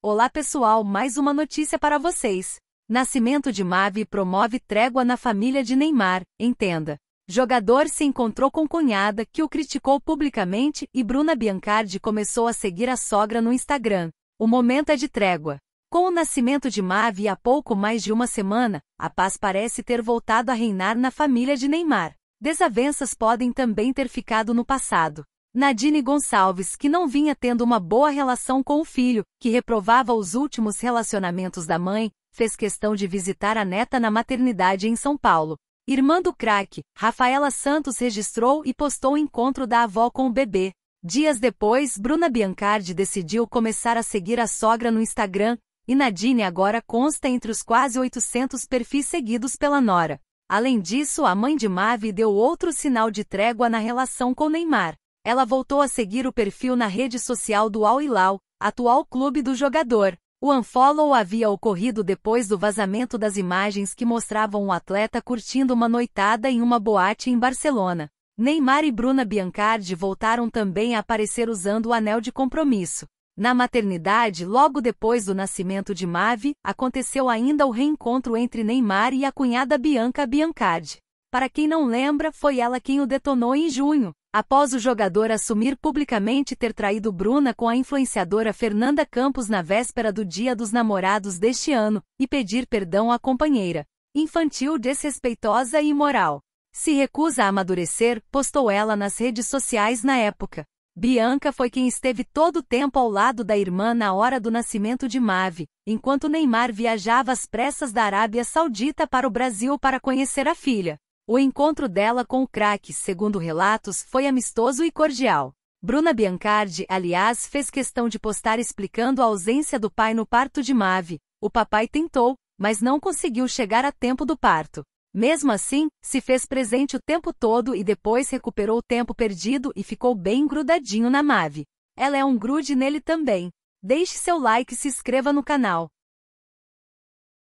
Olá pessoal, mais uma notícia para vocês. Nascimento de Mavi promove trégua na família de Neymar, entenda. Jogador se encontrou com cunhada, que o criticou publicamente, e Bruna Biancardi começou a seguir a sogra no Instagram. O momento é de trégua. Com o nascimento de Mavi há pouco mais de uma semana, a paz parece ter voltado a reinar na família de Neymar. Desavenças podem também ter ficado no passado. Nadine Gonçalves, que não vinha tendo uma boa relação com o filho, que reprovava os últimos relacionamentos da mãe, fez questão de visitar a neta na maternidade em São Paulo. Irmã do craque, Rafaela Santos registrou e postou o encontro da avó com o bebê. Dias depois, Bruna Biancardi decidiu começar a seguir a sogra no Instagram, e Nadine agora consta entre os quase 800 perfis seguidos pela Nora. Além disso, a mãe de Mavi deu outro sinal de trégua na relação com Neymar ela voltou a seguir o perfil na rede social do Al Hilal, atual clube do jogador. O unfollow havia ocorrido depois do vazamento das imagens que mostravam o atleta curtindo uma noitada em uma boate em Barcelona. Neymar e Bruna Biancardi voltaram também a aparecer usando o anel de compromisso. Na maternidade, logo depois do nascimento de Mave, aconteceu ainda o reencontro entre Neymar e a cunhada Bianca Biancardi. Para quem não lembra, foi ela quem o detonou em junho após o jogador assumir publicamente ter traído Bruna com a influenciadora Fernanda Campos na véspera do Dia dos Namorados deste ano, e pedir perdão à companheira. Infantil desrespeitosa e imoral. Se recusa a amadurecer, postou ela nas redes sociais na época. Bianca foi quem esteve todo o tempo ao lado da irmã na hora do nascimento de Mave, enquanto Neymar viajava às pressas da Arábia Saudita para o Brasil para conhecer a filha. O encontro dela com o craque, segundo relatos, foi amistoso e cordial. Bruna Biancardi, aliás, fez questão de postar explicando a ausência do pai no parto de Mave. O papai tentou, mas não conseguiu chegar a tempo do parto. Mesmo assim, se fez presente o tempo todo e depois recuperou o tempo perdido e ficou bem grudadinho na Mave. Ela é um grude nele também. Deixe seu like e se inscreva no canal.